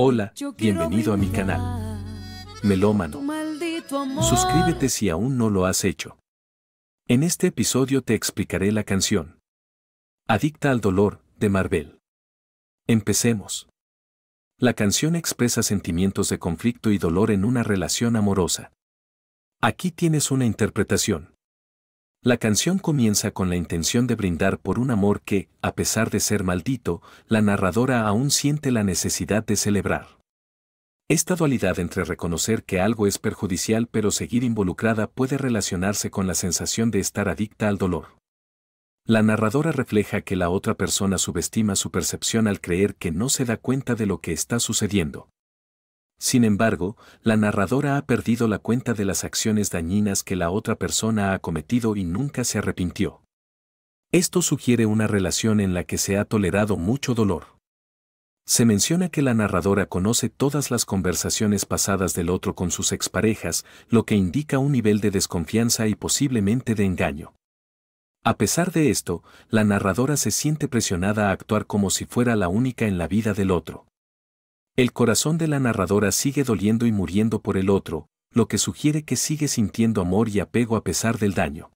Hola, bienvenido a mi canal. Melómano. Suscríbete si aún no lo has hecho. En este episodio te explicaré la canción. Adicta al dolor, de Marvel. Empecemos. La canción expresa sentimientos de conflicto y dolor en una relación amorosa. Aquí tienes una interpretación. La canción comienza con la intención de brindar por un amor que, a pesar de ser maldito, la narradora aún siente la necesidad de celebrar. Esta dualidad entre reconocer que algo es perjudicial pero seguir involucrada puede relacionarse con la sensación de estar adicta al dolor. La narradora refleja que la otra persona subestima su percepción al creer que no se da cuenta de lo que está sucediendo. Sin embargo, la narradora ha perdido la cuenta de las acciones dañinas que la otra persona ha cometido y nunca se arrepintió. Esto sugiere una relación en la que se ha tolerado mucho dolor. Se menciona que la narradora conoce todas las conversaciones pasadas del otro con sus exparejas, lo que indica un nivel de desconfianza y posiblemente de engaño. A pesar de esto, la narradora se siente presionada a actuar como si fuera la única en la vida del otro. El corazón de la narradora sigue doliendo y muriendo por el otro, lo que sugiere que sigue sintiendo amor y apego a pesar del daño.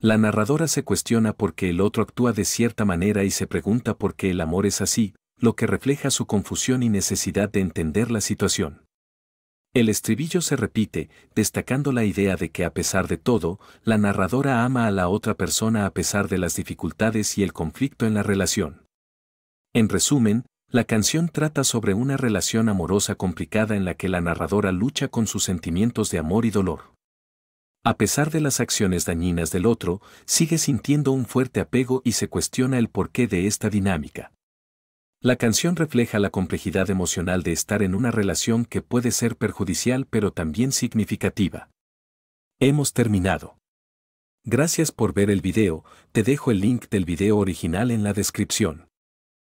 La narradora se cuestiona por qué el otro actúa de cierta manera y se pregunta por qué el amor es así, lo que refleja su confusión y necesidad de entender la situación. El estribillo se repite, destacando la idea de que a pesar de todo, la narradora ama a la otra persona a pesar de las dificultades y el conflicto en la relación. En resumen, la canción trata sobre una relación amorosa complicada en la que la narradora lucha con sus sentimientos de amor y dolor. A pesar de las acciones dañinas del otro, sigue sintiendo un fuerte apego y se cuestiona el porqué de esta dinámica. La canción refleja la complejidad emocional de estar en una relación que puede ser perjudicial pero también significativa. Hemos terminado. Gracias por ver el video, te dejo el link del video original en la descripción.